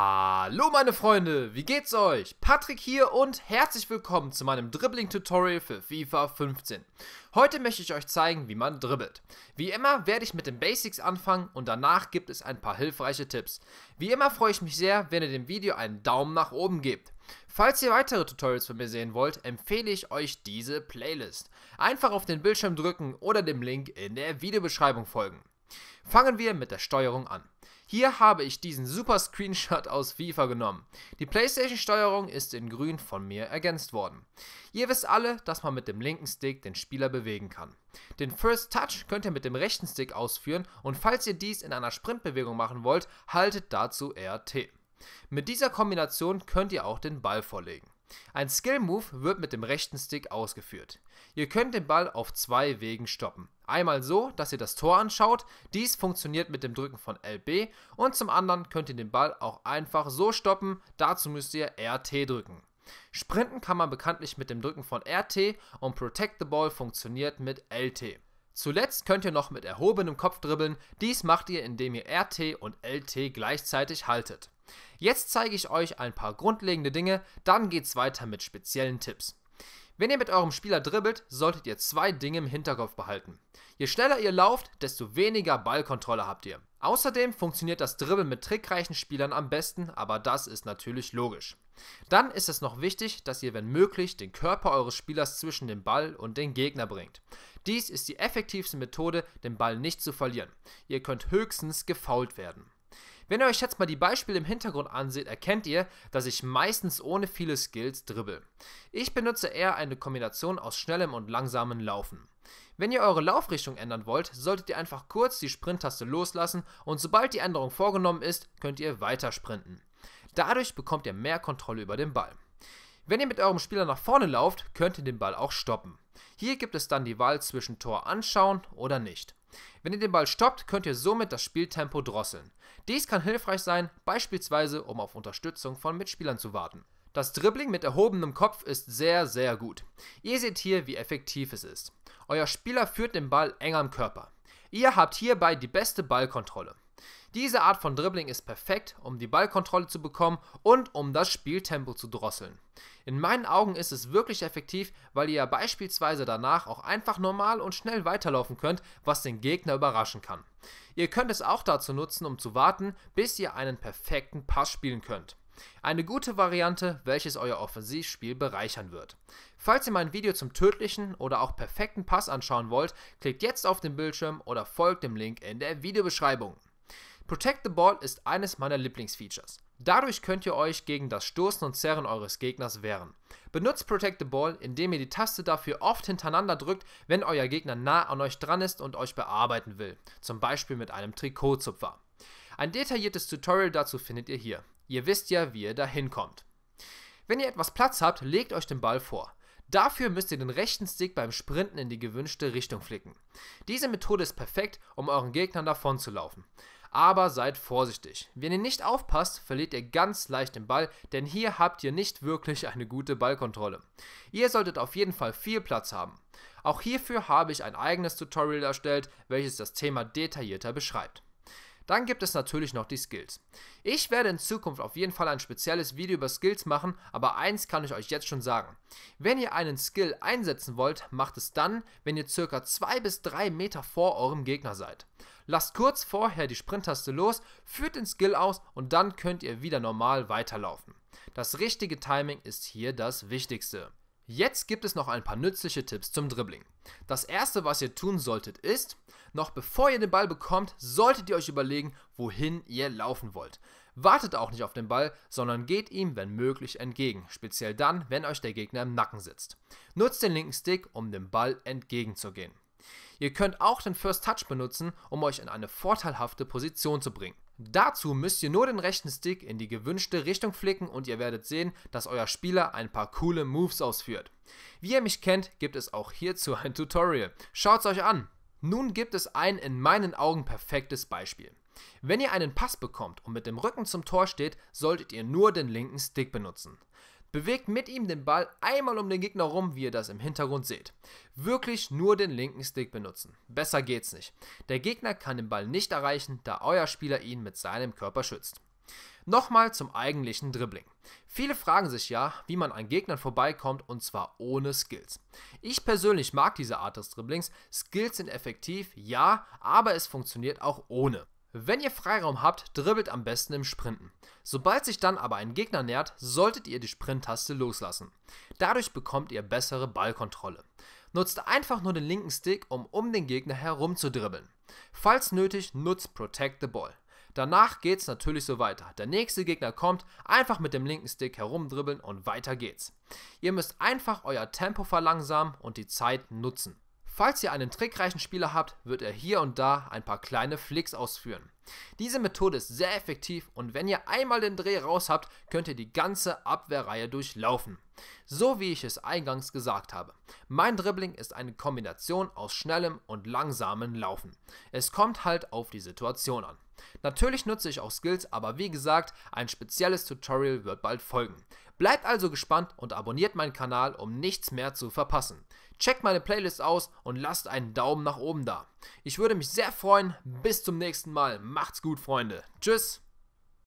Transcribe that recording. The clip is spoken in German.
Hallo meine Freunde, wie geht's euch? Patrick hier und herzlich willkommen zu meinem Dribbling-Tutorial für FIFA 15. Heute möchte ich euch zeigen, wie man dribbelt. Wie immer werde ich mit den Basics anfangen und danach gibt es ein paar hilfreiche Tipps. Wie immer freue ich mich sehr, wenn ihr dem Video einen Daumen nach oben gebt. Falls ihr weitere Tutorials von mir sehen wollt, empfehle ich euch diese Playlist. Einfach auf den Bildschirm drücken oder dem Link in der Videobeschreibung folgen. Fangen wir mit der Steuerung an. Hier habe ich diesen super Screenshot aus FIFA genommen. Die PlayStation-Steuerung ist in grün von mir ergänzt worden. Ihr wisst alle, dass man mit dem linken Stick den Spieler bewegen kann. Den First Touch könnt ihr mit dem rechten Stick ausführen und falls ihr dies in einer Sprintbewegung machen wollt, haltet dazu RT. Mit dieser Kombination könnt ihr auch den Ball vorlegen. Ein Skill-Move wird mit dem rechten Stick ausgeführt. Ihr könnt den Ball auf zwei Wegen stoppen. Einmal so, dass ihr das Tor anschaut, dies funktioniert mit dem Drücken von LB und zum anderen könnt ihr den Ball auch einfach so stoppen, dazu müsst ihr RT drücken. Sprinten kann man bekanntlich mit dem Drücken von RT und Protect the Ball funktioniert mit LT. Zuletzt könnt ihr noch mit erhobenem Kopf dribbeln, dies macht ihr, indem ihr RT und LT gleichzeitig haltet. Jetzt zeige ich euch ein paar grundlegende Dinge, dann geht's weiter mit speziellen Tipps. Wenn ihr mit eurem Spieler dribbelt, solltet ihr zwei Dinge im Hinterkopf behalten. Je schneller ihr lauft, desto weniger Ballkontrolle habt ihr. Außerdem funktioniert das Dribbeln mit trickreichen Spielern am besten, aber das ist natürlich logisch. Dann ist es noch wichtig, dass ihr wenn möglich den Körper eures Spielers zwischen dem Ball und den Gegner bringt. Dies ist die effektivste Methode, den Ball nicht zu verlieren. Ihr könnt höchstens gefault werden. Wenn ihr euch jetzt mal die Beispiele im Hintergrund anseht, erkennt ihr, dass ich meistens ohne viele Skills dribbel. Ich benutze eher eine Kombination aus schnellem und langsamem Laufen. Wenn ihr eure Laufrichtung ändern wollt, solltet ihr einfach kurz die Sprinttaste loslassen und sobald die Änderung vorgenommen ist, könnt ihr weiter sprinten. Dadurch bekommt ihr mehr Kontrolle über den Ball. Wenn ihr mit eurem Spieler nach vorne lauft, könnt ihr den Ball auch stoppen. Hier gibt es dann die Wahl zwischen Tor anschauen oder nicht. Wenn ihr den Ball stoppt, könnt ihr somit das Spieltempo drosseln. Dies kann hilfreich sein, beispielsweise um auf Unterstützung von Mitspielern zu warten. Das Dribbling mit erhobenem Kopf ist sehr, sehr gut. Ihr seht hier, wie effektiv es ist. Euer Spieler führt den Ball eng am Körper. Ihr habt hierbei die beste Ballkontrolle. Diese Art von Dribbling ist perfekt, um die Ballkontrolle zu bekommen und um das Spieltempo zu drosseln. In meinen Augen ist es wirklich effektiv, weil ihr beispielsweise danach auch einfach normal und schnell weiterlaufen könnt, was den Gegner überraschen kann. Ihr könnt es auch dazu nutzen, um zu warten, bis ihr einen perfekten Pass spielen könnt. Eine gute Variante, welches euer Offensivspiel bereichern wird. Falls ihr mein Video zum tödlichen oder auch perfekten Pass anschauen wollt, klickt jetzt auf den Bildschirm oder folgt dem Link in der Videobeschreibung. Protect the Ball ist eines meiner Lieblingsfeatures. Dadurch könnt ihr euch gegen das Stoßen und Zerren eures Gegners wehren. Benutzt Protect the Ball, indem ihr die Taste dafür oft hintereinander drückt, wenn euer Gegner nah an euch dran ist und euch bearbeiten will, zum Beispiel mit einem Trikotzupfer. Ein detailliertes Tutorial dazu findet ihr hier. Ihr wisst ja, wie ihr da hinkommt. Wenn ihr etwas Platz habt, legt euch den Ball vor. Dafür müsst ihr den rechten Stick beim Sprinten in die gewünschte Richtung flicken. Diese Methode ist perfekt, um euren Gegnern davonzulaufen. Aber seid vorsichtig. Wenn ihr nicht aufpasst, verliert ihr ganz leicht den Ball, denn hier habt ihr nicht wirklich eine gute Ballkontrolle. Ihr solltet auf jeden Fall viel Platz haben. Auch hierfür habe ich ein eigenes Tutorial erstellt, welches das Thema detaillierter beschreibt. Dann gibt es natürlich noch die Skills. Ich werde in Zukunft auf jeden Fall ein spezielles Video über Skills machen, aber eins kann ich euch jetzt schon sagen. Wenn ihr einen Skill einsetzen wollt, macht es dann, wenn ihr circa 2 bis 3 Meter vor eurem Gegner seid. Lasst kurz vorher die Sprinttaste los, führt den Skill aus und dann könnt ihr wieder normal weiterlaufen. Das richtige Timing ist hier das Wichtigste. Jetzt gibt es noch ein paar nützliche Tipps zum Dribbling. Das erste, was ihr tun solltet, ist, noch bevor ihr den Ball bekommt, solltet ihr euch überlegen, wohin ihr laufen wollt. Wartet auch nicht auf den Ball, sondern geht ihm, wenn möglich, entgegen, speziell dann, wenn euch der Gegner im Nacken sitzt. Nutzt den linken Stick, um dem Ball entgegenzugehen. Ihr könnt auch den First Touch benutzen, um euch in eine vorteilhafte Position zu bringen. Dazu müsst ihr nur den rechten Stick in die gewünschte Richtung flicken und ihr werdet sehen, dass euer Spieler ein paar coole Moves ausführt. Wie ihr mich kennt, gibt es auch hierzu ein Tutorial. Schaut's euch an! Nun gibt es ein in meinen Augen perfektes Beispiel. Wenn ihr einen Pass bekommt und mit dem Rücken zum Tor steht, solltet ihr nur den linken Stick benutzen bewegt mit ihm den Ball einmal um den Gegner rum, wie ihr das im Hintergrund seht. Wirklich nur den linken Stick benutzen. Besser geht's nicht. Der Gegner kann den Ball nicht erreichen, da euer Spieler ihn mit seinem Körper schützt. Nochmal zum eigentlichen Dribbling. Viele fragen sich ja, wie man an Gegnern vorbeikommt und zwar ohne Skills. Ich persönlich mag diese Art des Dribblings. Skills sind effektiv, ja, aber es funktioniert auch ohne. Wenn ihr Freiraum habt, dribbelt am besten im Sprinten. Sobald sich dann aber ein Gegner nähert, solltet ihr die Sprinttaste loslassen. Dadurch bekommt ihr bessere Ballkontrolle. Nutzt einfach nur den linken Stick, um um den Gegner herum zu dribbeln. Falls nötig, nutzt Protect the Ball. Danach geht's natürlich so weiter. Der nächste Gegner kommt, einfach mit dem linken Stick herumdribbeln und weiter geht's. Ihr müsst einfach euer Tempo verlangsamen und die Zeit nutzen. Falls ihr einen trickreichen Spieler habt, wird er hier und da ein paar kleine Flicks ausführen. Diese Methode ist sehr effektiv und wenn ihr einmal den Dreh raus habt, könnt ihr die ganze Abwehrreihe durchlaufen. So wie ich es eingangs gesagt habe. Mein Dribbling ist eine Kombination aus schnellem und langsamem Laufen. Es kommt halt auf die Situation an. Natürlich nutze ich auch Skills, aber wie gesagt, ein spezielles Tutorial wird bald folgen. Bleibt also gespannt und abonniert meinen Kanal, um nichts mehr zu verpassen. Checkt meine Playlist aus und lasst einen Daumen nach oben da. Ich würde mich sehr freuen. Bis zum nächsten Mal. Macht's gut, Freunde. Tschüss.